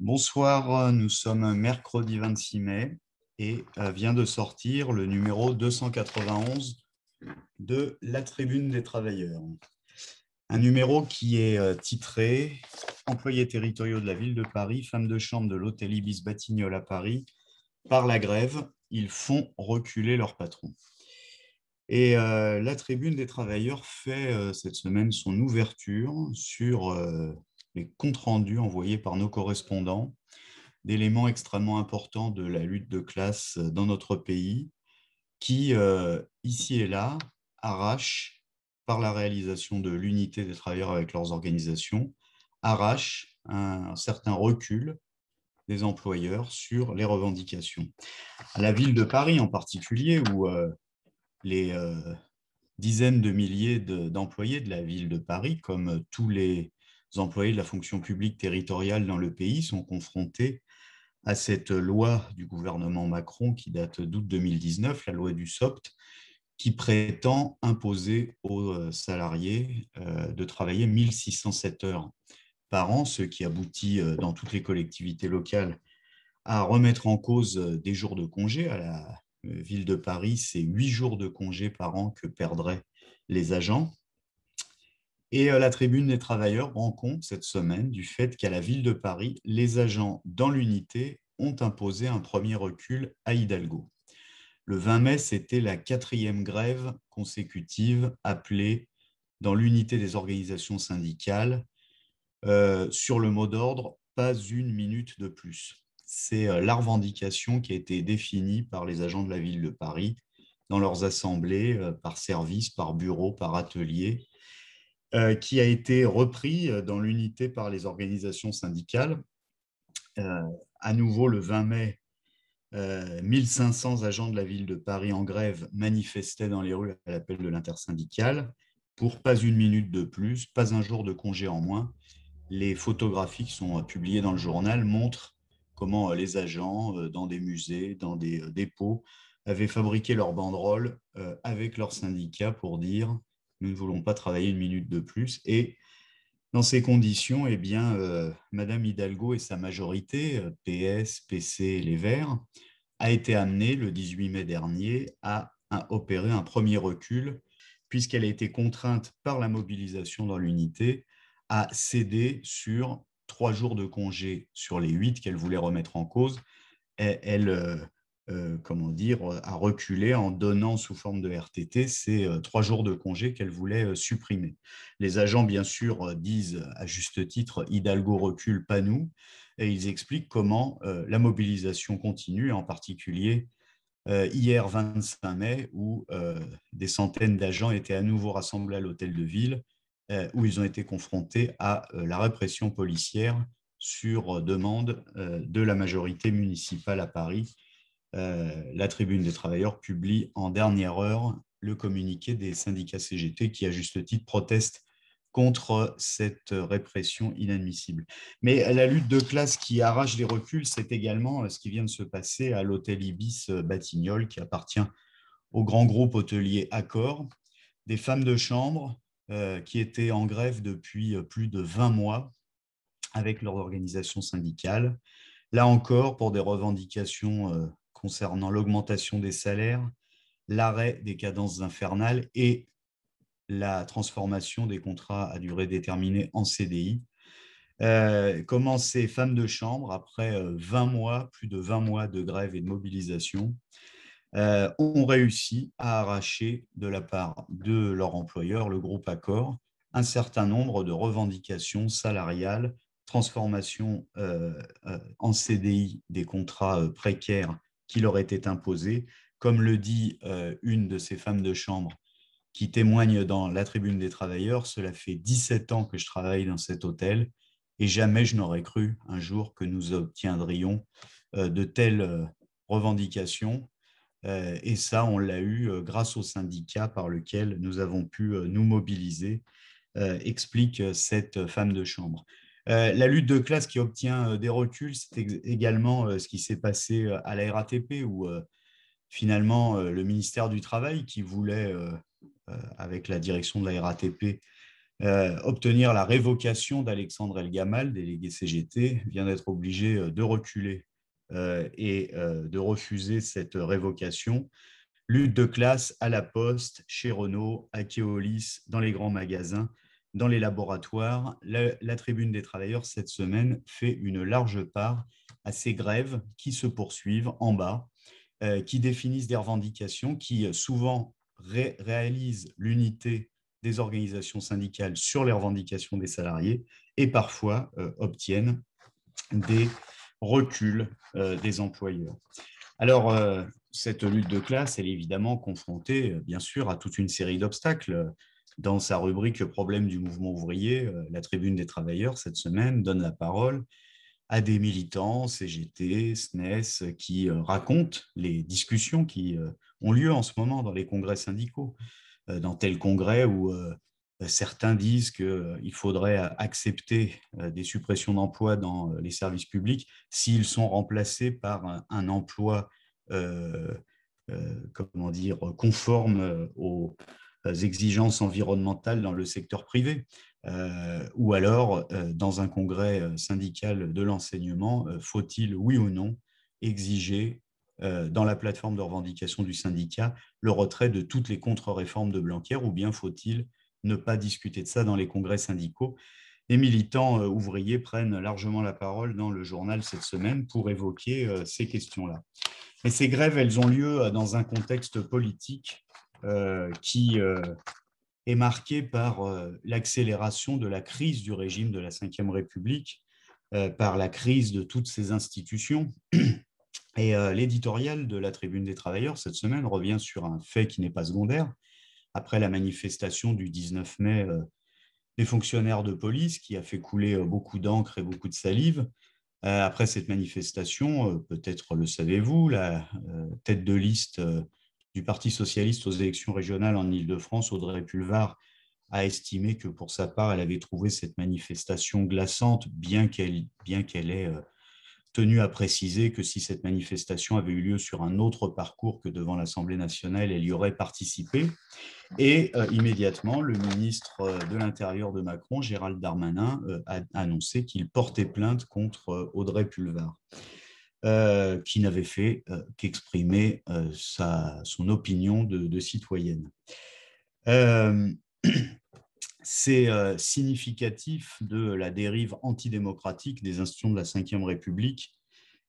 Bonsoir, euh, nous sommes mercredi 26 mai et euh, vient de sortir le numéro 291 de La Tribune des Travailleurs. Un numéro qui est euh, titré Employés territoriaux de la ville de Paris, femme de chambre de l'hôtel Ibis Batignolles à Paris, par la grève, ils font reculer leur patron. Et la Tribune des Travailleurs fait cette semaine son ouverture sur les comptes rendus envoyés par nos correspondants d'éléments extrêmement importants de la lutte de classe dans notre pays, qui, euh, ici et là, arrachent, par la réalisation de l'unité des travailleurs avec leurs organisations, arrachent un, certain recul des employeurs sur les revendications. À la ville de Paris en particulier, où euh, les euh, dizaines de milliers d'employés de la ville de Paris, comme tous les employés de la fonction publique territoriale dans le pays sont confrontés à cette loi du gouvernement Macron qui date d'août 2019, la loi du SOPT, qui prétend imposer aux euh, salariés euh, de travailler 1607 heures par an, ce qui aboutit euh, dans toutes les collectivités locales à remettre en cause des jours de congé. À la ville de Paris, c'est huit jours de congé par an que perdraient les agents. Et euh, la Tribune des travailleurs rend compte cette semaine du fait qu'à la ville de Paris, les agents dans l'unité ont imposé un premier recul à Hidalgo. Le 20 mai, c'était la quatrième grève consécutive appelée dans l'unité des organisations syndicales euh, sur le mot d'ordre pas une minute de plus. C'est euh, la revendication qui a été définie par les agents de la ville de Paris dans leurs assemblées, par service, par bureau, par atelier, euh, qui a été repris euh, dans l'unité par les organisations syndicales. Euh, à nouveau, le 20 mai, euh, 1500 agents de la ville de Paris en grève manifestaient dans les rues à l'appel de l'intersyndicale pour pas une minute de plus, pas un jour de congé en moins. Les photographies qui sont publiées dans le journal montrent comment les agents dans des musées, dans des dépôts, avaient fabriqué leurs banderoles avec leurs syndicats pour dire nous ne voulons pas travailler une minute de plus. Et dans ces conditions, eh bien, euh, Madame Hidalgo et sa majorité, euh, PS, PC et les Verts, a été amenée le 18 mai dernier à, opérer un premier recul, puisqu'elle a été contrainte par la mobilisation dans l'unité à céder sur trois jours de congé sur les huit qu'elle voulait remettre en cause. Elle, elle euh, euh, comment dire, a euh, reculé en donnant sous forme de RTT ces euh, trois jours de congés qu'elle voulait supprimer. Les agents, bien sûr, disent à juste titre Hidalgo recule, pas nous, et ils expliquent comment la mobilisation continue, en particulier hier 25 mai, où des centaines d'agents étaient à nouveau rassemblés à l'hôtel de ville, où ils ont été confrontés à la répression policière sur demande de la majorité municipale à Paris euh, la Tribune des travailleurs publie en dernière heure le communiqué des syndicats CGT qui, à juste titre, proteste contre cette répression inadmissible. Mais la lutte de classe qui arrache les reculs, c'est également euh, ce qui vient de se passer à l'hôtel Ibis euh, Batignolles, qui appartient au grand groupe hôtelier Accor. Des femmes de chambre qui étaient en grève depuis plus de 20 mois avec leur organisation syndicale. Là encore, pour des revendications concernant l'augmentation des salaires, l'arrêt des cadences infernales et la transformation des contrats à durée déterminée en CDI. Euh, comment ces femmes de chambre, après 20 euh, mois, plus de 20 mois de grève et de mobilisation, euh, ont réussi à arracher de la part de leur employeur, le groupe Accor, un certain nombre de revendications salariales, transformation en CDI des contrats précaires qui leur était imposée. Comme le dit euh, une de ces femmes de chambre qui témoigne dans La Tribune des Travailleurs, cela fait 17 ans que je travaille dans cet hôtel et jamais je n'aurais cru un jour que nous obtiendrions euh, de telles euh, revendications. et ça, on l'a eu grâce au syndicat par lequel nous avons pu nous mobiliser, explique cette femme de chambre. Euh, la lutte de classe qui obtient euh, des reculs, c'est également euh, ce qui s'est passé à la RATP, où finalement le ministère du Travail, qui voulait, avec la direction de la RATP, obtenir la révocation d'Alexandre El Gamal, délégué CGT, vient d'être obligé de reculer et de refuser cette révocation. Lutte de classe à la Poste, chez Renault, à Keolis, dans les grands magasins dans les laboratoires. La, Tribune des travailleurs, cette semaine, fait une large part à ces grèves qui se poursuivent en bas, euh, qui définissent des revendications qui euh, souvent réalisent l'unité des organisations syndicales sur les revendications des salariés et parfois euh, obtiennent des reculs des employeurs. Alors, cette lutte de classe, elle est évidemment confrontée, bien sûr, à toute une série d'obstacles dans sa rubrique problème du mouvement ouvrier, euh, la Tribune des travailleurs, cette semaine, donne la parole à des militants CGT, SNES, qui euh, racontent les discussions qui euh, ont lieu en ce moment dans les congrès syndicaux, dans tel congrès où certains disent qu'il faudrait accepter des suppressions d'emplois dans les services publics s'ils sont remplacés par un, emploi, comment dire, conforme aux, euh, exigences environnementales dans le secteur privé, euh, ou alors euh, dans un congrès syndical de l'enseignement, faut-il, oui ou non, exiger dans la plateforme de revendication du syndicat le retrait de toutes les contre-réformes de Blanquer, ou bien faut-il ne pas discuter de ça dans les congrès syndicaux les militants ouvriers prennent largement la parole dans le journal cette semaine pour évoquer ces questions-là. Mais ces grèves, elles ont lieu dans un contexte politique euh, qui euh, est marquée par euh, l'accélération de la crise du régime de la Ve République, par la crise de toutes ses institutions. Et l'éditorial de la Tribune des Travailleurs cette semaine revient sur un fait qui n'est pas secondaire. Après la manifestation du 19 mai des fonctionnaires de police qui a fait couler beaucoup d'encre et beaucoup de salive, après cette manifestation, peut-être le savez-vous, la tête de liste du Parti socialiste aux élections régionales en Ile-de-France, Audrey Pulvar a estimé que pour sa part, elle avait trouvé cette manifestation glaçante, bien qu'elle ait euh, tenu à préciser que si cette manifestation avait eu lieu sur un autre parcours que devant l'Assemblée nationale, elle y aurait participé. Et euh, immédiatement, le ministre euh, de l'Intérieur de Macron, Gérald Darmanin, a annoncé qu'il portait plainte contre Audrey Pulvar. Euh, qui n'avait fait euh, qu'exprimer euh, sa son opinion de, de citoyenne. C'est significatif de la dérive antidémocratique des institutions de la Ve République,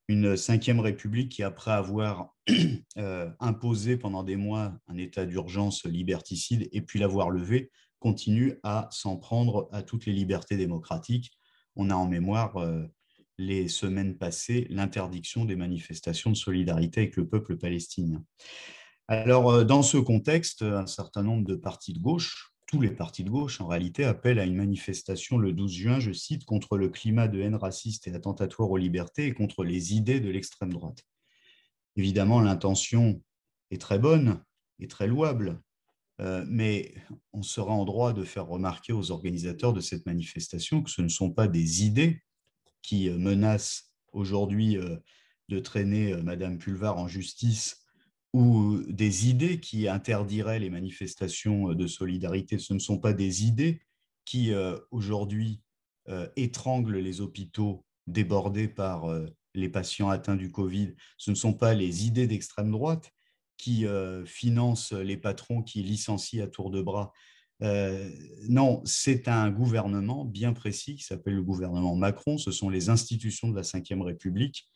une Ve République qui, après avoir imposé pendant des mois un état d'urgence liberticide et puis l'avoir levé, continue à s'en prendre à toutes les libertés démocratiques. On a en mémoire les semaines passées l'interdiction des manifestations de solidarité avec le peuple palestinien. Alors, euh, dans ce contexte, un certain nombre de partis de gauche, tous les partis de gauche en réalité, appellent à une manifestation le 12 juin, je cite, contre le climat de haine raciste et attentatoire aux libertés et contre les idées de l'extrême droite. Évidemment, l'intention est très bonne et très louable, euh, mais on sera en droit de faire remarquer aux organisateurs de cette manifestation que ce ne sont pas des idées qui euh, menace aujourd'hui euh, de traîner euh, Madame Pulvar en justice ou des idées qui interdiraient les manifestations de solidarité. Ce ne sont pas des idées qui, aujourd'hui, étranglent les hôpitaux débordés par les patients atteints du Covid. Ce ne sont pas les idées d'extrême droite qui financent les patrons qui licencient à tour de bras. Euh, non, c'est un gouvernement bien précis qui s'appelle le gouvernement Macron. Ce sont les institutions de la Ve République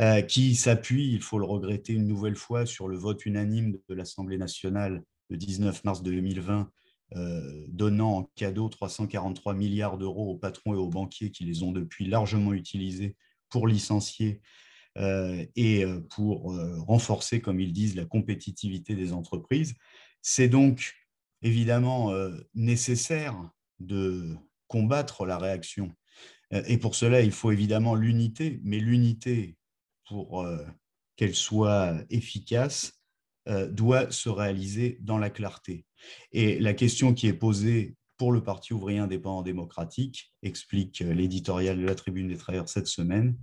euh, qui s'appuient, il faut le regretter une nouvelle fois, sur le vote unanime de l'Assemblée nationale le 19 mars 2020, euh, donnant en cadeau 343 milliards d'euros aux patrons et aux banquiers qui les ont depuis largement utilisés pour licencier et pour renforcer, comme ils disent, la compétitivité des entreprises. C'est donc évidemment euh, nécessaire de combattre la réaction. Euh, et pour cela, il faut évidemment l'unité, mais l'unité, pour euh, qu'elle soit efficace, doit se réaliser dans la clarté. Et la question qui est posée pour le Parti ouvrier indépendant démocratique, explique l'éditorial de la Tribune des Travailleurs cette semaine,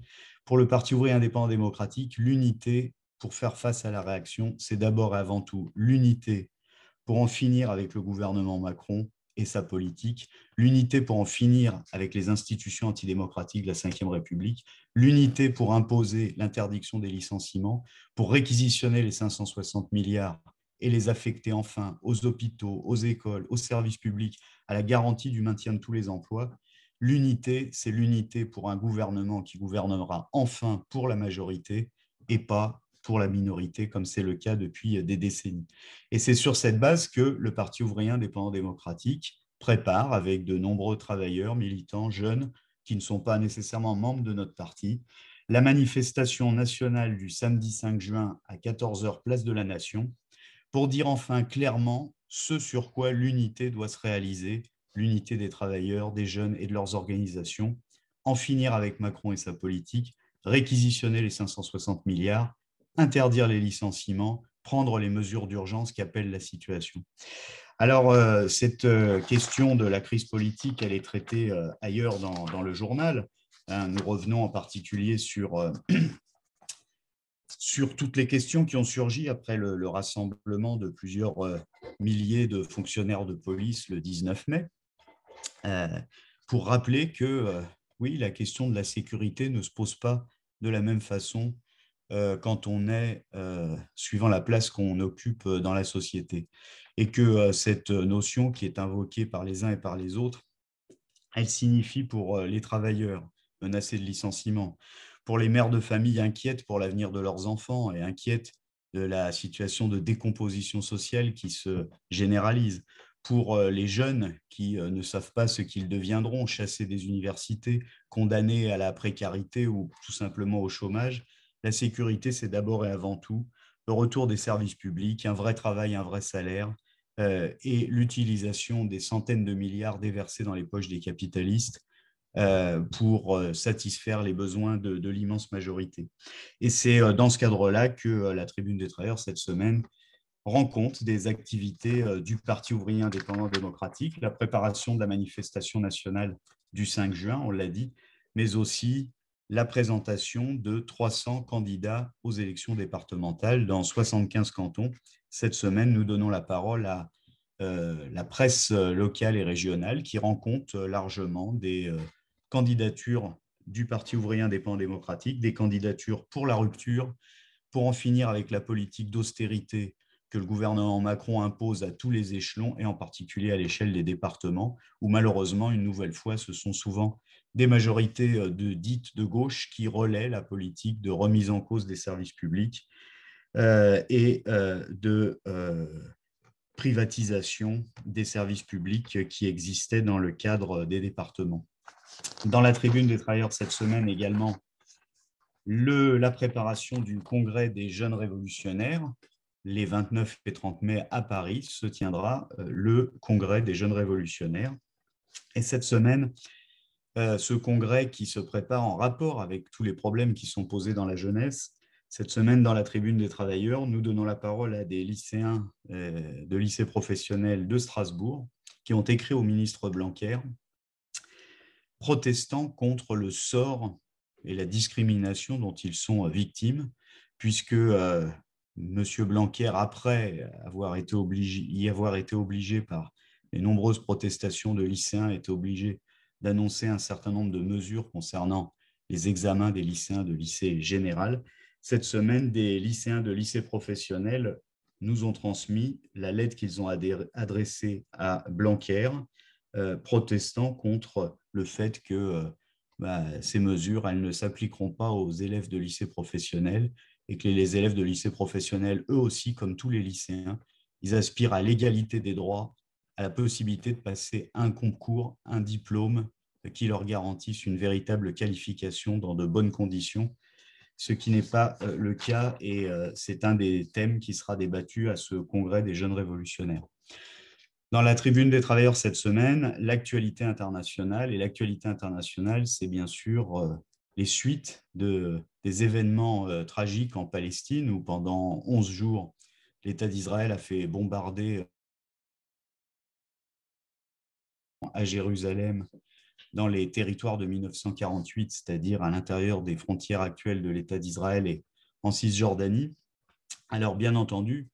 pour le Parti ouvrier indépendant démocratique, l'unité pour faire face à la réaction, c'est d'abord et avant tout l'unité pour en finir avec le gouvernement Macron et sa politique, l'unité pour en finir avec les institutions antidémocratiques de la Ve République, l'unité pour imposer l'interdiction des licenciements, pour réquisitionner les 560 milliards et les affecter enfin aux hôpitaux, aux écoles, aux services publics, à la garantie du maintien de tous les emplois. L'unité, c'est l'unité pour un gouvernement qui gouvernera enfin pour la majorité et pas pour la minorité, comme c'est le cas depuis euh, des décennies. Et c'est sur cette base que le Parti ouvrier indépendant démocratique prépare, avec de nombreux travailleurs, militants, jeunes, qui ne sont pas nécessairement membres de notre parti, la manifestation nationale du samedi 5 juin à 14h place de la Nation, pour dire enfin clairement ce sur quoi l'unité doit se réaliser, l'unité des travailleurs, des jeunes et de leurs organisations, en finir avec Macron et sa politique, réquisitionner les 560 milliards interdire les licenciements, prendre les mesures d'urgence qui appellent la situation. Alors, euh, cette euh, question de la crise politique, elle est traitée euh, ailleurs dans, le journal. Hein. nous revenons en particulier sur, sur toutes les questions qui ont surgi après le, le rassemblement de plusieurs milliers de fonctionnaires de police le 19 mai, pour rappeler que, oui, la question de la sécurité ne se pose pas de la même façon euh, quand on est euh, suivant la place qu'on occupe euh, dans la société. Et que cette notion qui est invoquée par les uns et par les autres, elle signifie pour les travailleurs menacés de licenciement, pour les mères de famille inquiètes pour l'avenir de leurs enfants et inquiètes de la situation de décomposition sociale qui se généralise, pour les jeunes qui ne savent pas ce qu'ils deviendront, chassés des universités, condamnés à la précarité ou tout simplement au chômage, la sécurité, c'est d'abord et avant tout le retour des services publics, un vrai travail, un vrai salaire euh, et l'utilisation des centaines de milliards déversés dans les poches des capitalistes euh, pour euh, satisfaire les besoins de, de l'immense majorité. Et c'est dans ce cadre-là que la Tribune des travailleurs, cette semaine, rend compte des activités du Parti ouvrier indépendant démocratique, la préparation de la manifestation nationale du 5 juin, on l'a dit, mais aussi la présentation de 300 candidats aux élections départementales dans 75 cantons. Cette semaine, nous donnons la parole à euh, la presse euh, locale et régionale qui rencontre euh, largement des candidatures du Parti ouvrier indépendant démocratique, des candidatures pour la rupture, pour en finir avec la politique d'austérité que le gouvernement Macron impose à tous les échelons et en particulier à l'échelle des départements, où malheureusement, une nouvelle fois, ce sont souvent des majorités euh, de, dites de gauche qui relaient la politique de remise en cause des services publics euh, et euh, de privatisation des services publics qui existaient dans le cadre des départements. Dans la tribune des travailleurs de cette semaine également, le, la préparation du congrès des jeunes révolutionnaires, les 29 et 30 mai à Paris, se tiendra le congrès des jeunes révolutionnaires. Et cette semaine, euh, ce congrès qui se prépare en rapport avec tous les problèmes qui sont posés dans la jeunesse. Cette semaine, dans la tribune des travailleurs, nous donnons la parole à des lycéens euh, de lycées professionnels de Strasbourg qui ont écrit au ministre Blanquer, protestant contre le sort et la discrimination dont ils sont victimes, puisque euh, Monsieur M. Blanquer, après avoir été obligé, y avoir été obligé par les nombreuses protestations de lycéens, était obligé d'annoncer un certain nombre de mesures concernant les examens des lycéens de lycée général. Cette semaine, des lycéens de lycée professionnel nous ont transmis la lettre qu'ils ont adressée à Blanquer, euh, protestant contre le fait que euh, bah, ces mesures elles ne s'appliqueront pas aux élèves de lycée professionnel et que les élèves de lycée professionnel, eux aussi, comme tous les lycéens, ils aspirent à l'égalité des droits la possibilité de passer un concours, un diplôme qui leur garantisse une véritable qualification dans de bonnes conditions, ce qui n'est pas euh, le cas et euh, c'est un des thèmes qui sera débattu à ce congrès des jeunes révolutionnaires. Dans la tribune des travailleurs cette semaine, l'actualité internationale, et l'actualité internationale, c'est bien sûr euh, les suites de, des événements tragiques en Palestine où pendant 11 jours, l'État d'Israël a fait bombarder à Jérusalem dans les territoires de 1948, c'est-à-dire à, l'intérieur des frontières actuelles de l'État d'Israël et en Cisjordanie. Alors bien entendu,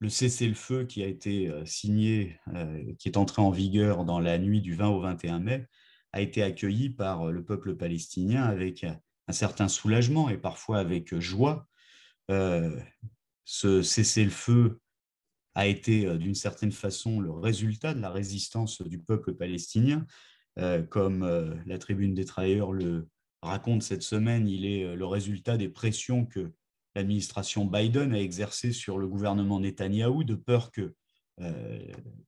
le cessez-le-feu qui a été euh, signé, euh, qui est entré en vigueur dans la nuit du 20 au 21 mai, a été accueilli par euh, le peuple palestinien avec un certain soulagement et parfois avec joie. ce cessez-le-feu a été euh, d'une certaine façon le résultat de la résistance du peuple palestinien. Euh, comme euh, la tribune des travailleurs le raconte cette semaine, il est le résultat des pressions que l'administration Biden a exercées sur le gouvernement Netanyahou, de peur que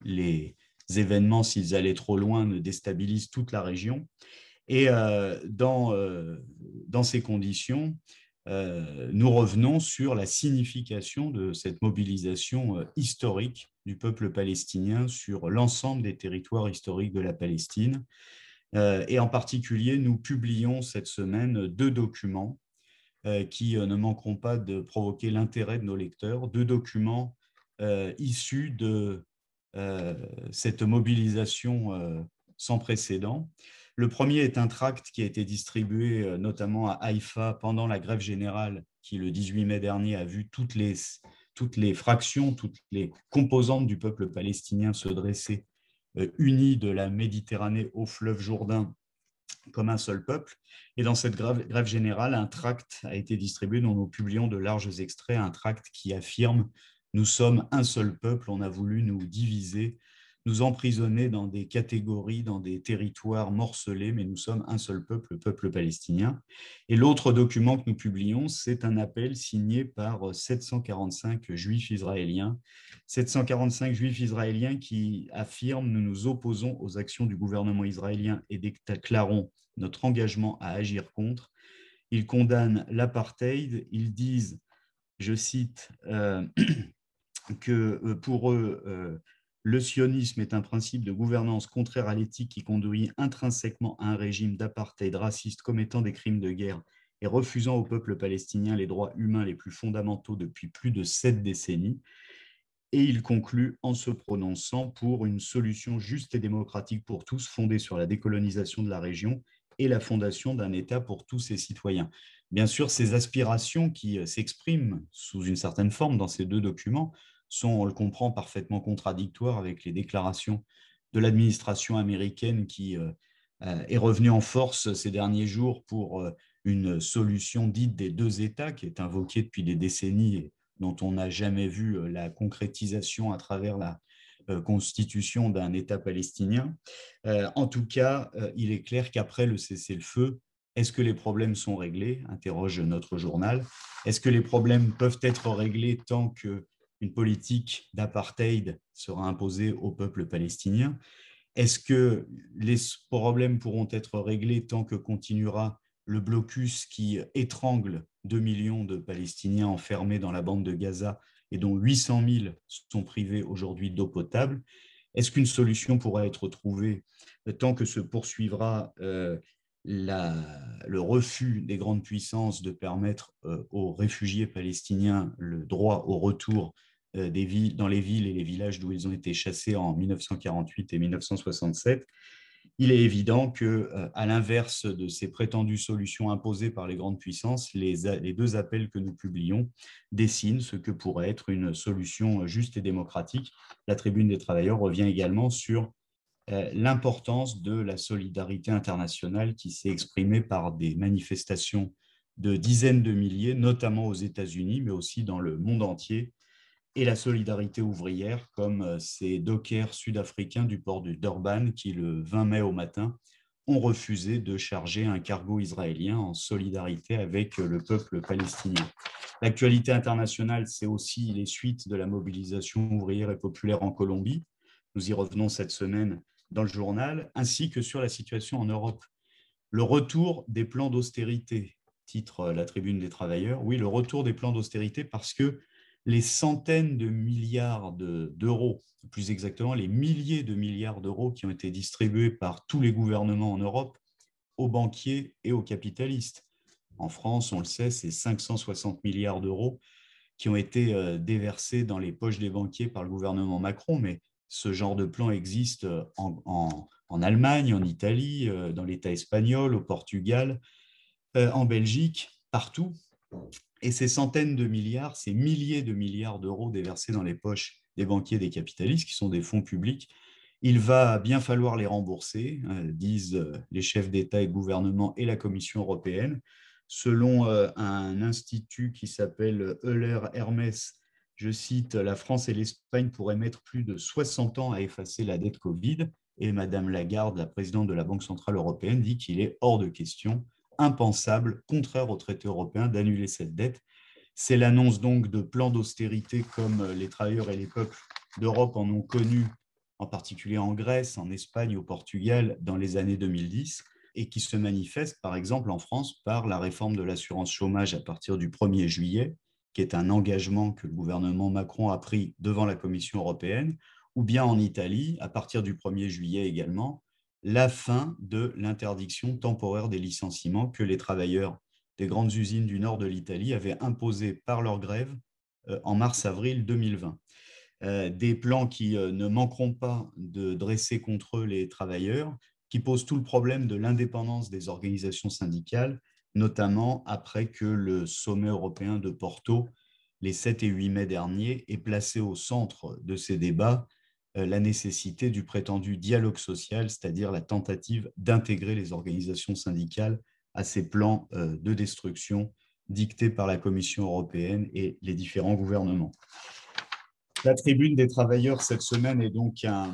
les événements, s'ils allaient trop loin, ne déstabilisent toute la région. Et dans, dans ces conditions, euh, nous revenons sur la signification de cette mobilisation euh, historique du peuple palestinien sur l'ensemble des territoires historiques de la Palestine. Euh, et en particulier, nous publions cette semaine deux documents qui ne manqueront pas de provoquer l'intérêt de nos lecteurs, deux documents issus de cette mobilisation sans précédent. Le premier est un tract qui a été distribué euh, notamment à Haïfa pendant la grève générale qui, le 18 mai dernier, a vu toutes les, toutes les fractions, toutes les composantes du peuple palestinien se dresser euh, unis de la Méditerranée au fleuve Jourdain comme un seul peuple. Et dans cette grève générale, un tract a été distribué dont nous publions de larges extraits, un tract qui affirme ⁇ Nous sommes un seul peuple, on a voulu nous diviser nous emprisonner dans des catégories, dans des territoires morcelés, mais nous sommes un seul peuple, le peuple palestinien. Et l'autre document que nous publions, c'est un appel signé par 745 juifs israéliens, 745 juifs israéliens qui affirment nous nous opposons aux actions du gouvernement israélien et déclarons notre engagement à agir contre. Ils condamnent l'apartheid, ils disent, je cite, euh, que euh, pour eux, euh, le sionisme est un principe de gouvernance contraire à l'éthique qui conduit intrinsèquement à un régime d'apartheid raciste commettant des crimes de guerre et refusant au peuple palestinien les droits humains les plus fondamentaux depuis plus de sept décennies. Et il conclut en se prononçant pour une solution juste et démocratique pour tous, fondée sur la décolonisation de la région et la fondation d'un État pour tous ses citoyens. Bien sûr, ces aspirations qui euh, s'expriment sous une certaine forme dans ces deux documents sont, on le comprend, parfaitement contradictoires avec les déclarations de l'administration américaine qui euh, euh, est revenue en force ces derniers jours pour euh, une solution dite des deux États qui est invoquée depuis des décennies et dont on n'a jamais vu la concrétisation à travers la constitution d'un État palestinien. En tout cas, il est clair qu'après le cessez-le-feu, est-ce que les problèmes sont réglés interroge notre journal. Est-ce que les problèmes peuvent être réglés tant que une politique d'apartheid sera imposée au peuple palestinien Est-ce que les problèmes pourront être réglés tant que continuera le blocus qui étrangle 2 millions de Palestiniens enfermés dans la bande de Gaza et dont 800 000 sont privés aujourd'hui d'eau potable Est-ce qu'une solution pourra être trouvée tant que se poursuivra euh, le refus des grandes puissances de permettre euh, aux réfugiés palestiniens le droit au retour euh, des villes, dans les villes et les villages d'où ils ont été chassés en 1948 et 1967, il est évident que, euh, à l'inverse de ces prétendues solutions imposées par les grandes puissances, les, deux appels que nous publions dessinent ce que pourrait être une solution juste et démocratique. La Tribune des travailleurs revient également sur euh, l'importance de la solidarité internationale qui s'est exprimée par des manifestations de dizaines de milliers, notamment aux États-Unis, mais aussi dans le monde entier, et la solidarité ouvrière, comme euh, ces dockers sud-africains du port de Durban qui, le 20 mai au matin, ont refusé de charger un cargo israélien en solidarité avec euh, le peuple palestinien. L'actualité internationale, c'est aussi les suites de la mobilisation ouvrière et populaire en Colombie. Nous y revenons cette semaine dans le journal, ainsi que sur la situation en Europe. Le retour des plans d'austérité, titre la tribune des travailleurs. Oui, le retour des plans d'austérité parce que les centaines de milliards d'euros, plus exactement les milliers de milliards d'euros qui ont été distribués par tous les gouvernements en Europe aux banquiers et aux capitalistes. En France, on le sait, c'est 560 milliards d'euros qui ont été euh, déversés dans les poches des banquiers par le gouvernement Macron, mais ce genre de plan existe euh, en, Allemagne, en Italie, euh, dans l'État espagnol, au Portugal, euh, en Belgique, partout. Et ces centaines de milliards, ces milliers de milliards d'euros déversés dans les poches des banquiers, des capitalistes, qui sont des fonds publics, il va bien falloir les rembourser, disent les chefs d'État et de gouvernement et la Commission européenne. Selon un institut qui s'appelle Euler Hermès, je cite, la France et l'Espagne pourraient mettre plus de 60 ans à effacer la dette Covid. Et Madame Lagarde, la présidente de la Banque Centrale Européenne, dit qu'il est hors de question, impensable, contraire au traité européen, d'annuler cette dette. C'est l'annonce donc de plans d'austérité comme les travailleurs et les peuples d'Europe en ont connu, en particulier en Grèce, en Espagne, au Portugal, dans les années 2010, et qui se manifestent par exemple en France par la réforme de l'assurance chômage à partir du 1er juillet, qui est un engagement que le gouvernement Macron a pris devant la Commission européenne, ou bien en Italie, à partir du 1er juillet également, la fin de l'interdiction temporaire des licenciements que les travailleurs des grandes usines du nord de l'Italie avaient imposé par leur grève euh, en mars-avril 2020. Euh, des plans qui euh, ne manqueront pas de dresser contre eux les travailleurs, qui posent tout le problème de l'indépendance des organisations syndicales notamment après que le sommet européen de Porto, les 7 et 8 mai derniers, ait placé au centre de ces débats euh, la nécessité du prétendu dialogue social, c'est-à-dire la tentative d'intégrer les organisations syndicales à ces plans euh, de destruction dictés par la Commission européenne et les différents gouvernements. La tribune des travailleurs cette semaine est donc un,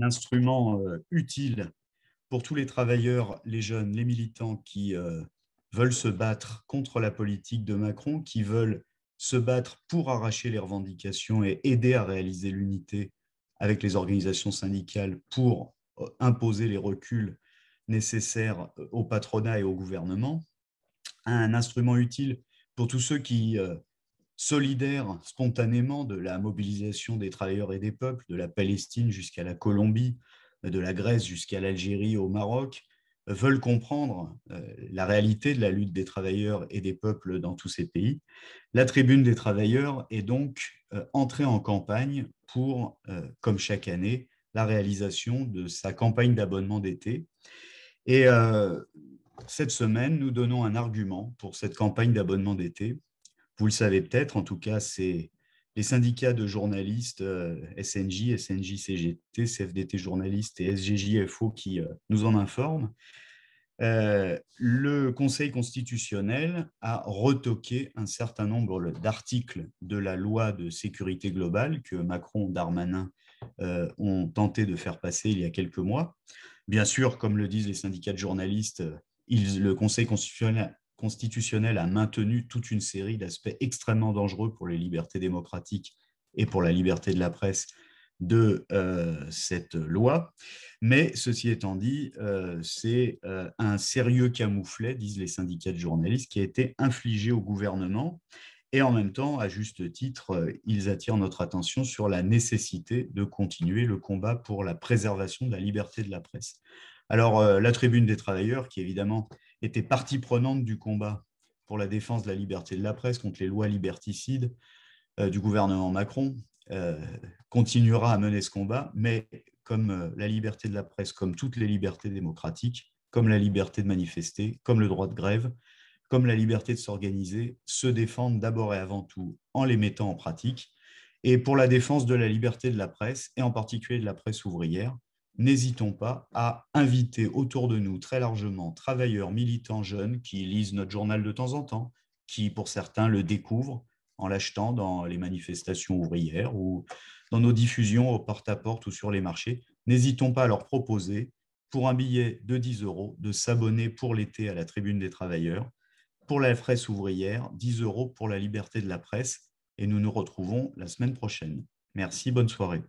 instrument euh, utile pour tous les travailleurs, les jeunes, les militants qui euh, veulent se battre contre la politique de Macron, qui veulent se battre pour arracher les revendications et aider à réaliser l'unité avec les organisations syndicales pour euh, imposer les reculs nécessaires euh, au patronat et au gouvernement, un instrument utile pour tous ceux qui, solidèrent solidaires spontanément de la mobilisation des travailleurs et des peuples, de la Palestine jusqu'à la Colombie, euh, de la Grèce jusqu'à l'Algérie, au Maroc, euh, veulent comprendre euh, la réalité de la lutte des travailleurs et des peuples dans tous ces pays. La tribune des travailleurs est donc entrée en campagne pour, comme chaque année, la réalisation de sa campagne d'abonnement d'été. Et cette semaine, nous donnons un argument pour cette campagne d'abonnement d'été. Vous le savez peut-être, en tout cas, c'est les syndicats de journalistes euh, SNJ, SNJ CGT, CFDT journalistes et SGJFO qui euh, nous en informent. Euh, le Conseil constitutionnel a retoqué un certain nombre d'articles de la loi de sécurité globale que Macron, Darmanin ont tenté de faire passer il y a quelques mois. Bien sûr, comme le disent les syndicats de journalistes, le Conseil constitutionnel constitutionnel a maintenu toute une série d'aspects extrêmement dangereux pour les libertés démocratiques et pour la liberté de la presse de euh, cette loi. Mais ceci étant dit, euh, c'est euh, un sérieux camouflet, disent les syndicats de journalistes, qui a été infligé au gouvernement. Et en même temps, à juste titre, ils attirent notre attention sur la nécessité de continuer le combat pour la préservation de la liberté de la presse. Alors, la tribune des travailleurs, qui évidemment était partie prenante du combat pour la défense de la liberté de la presse contre les lois liberticides euh, du gouvernement Macron, euh, continuera à mener ce combat, mais comme euh, la liberté de la presse, comme toutes les libertés démocratiques, comme la liberté de manifester, comme le droit de grève, comme la liberté de s'organiser, se défendent d'abord et avant tout en les mettant en pratique. Et pour la défense de la liberté de la presse, et en particulier de la presse ouvrière, n'hésitons pas à inviter autour de nous très largement travailleurs, militants, jeunes qui lisent notre journal de temps en temps, qui pour certains le découvrent en l'achetant dans les manifestations ouvrières ou dans nos diffusions au porte-à-porte ou sur les marchés. N'hésitons pas à leur proposer, pour un billet de 10 euros, de s'abonner pour l'été à la Tribune des Travailleurs, pour la presse ouvrière, 10 euros pour la liberté de la presse, et nous nous retrouvons la semaine prochaine. Merci, bonne soirée.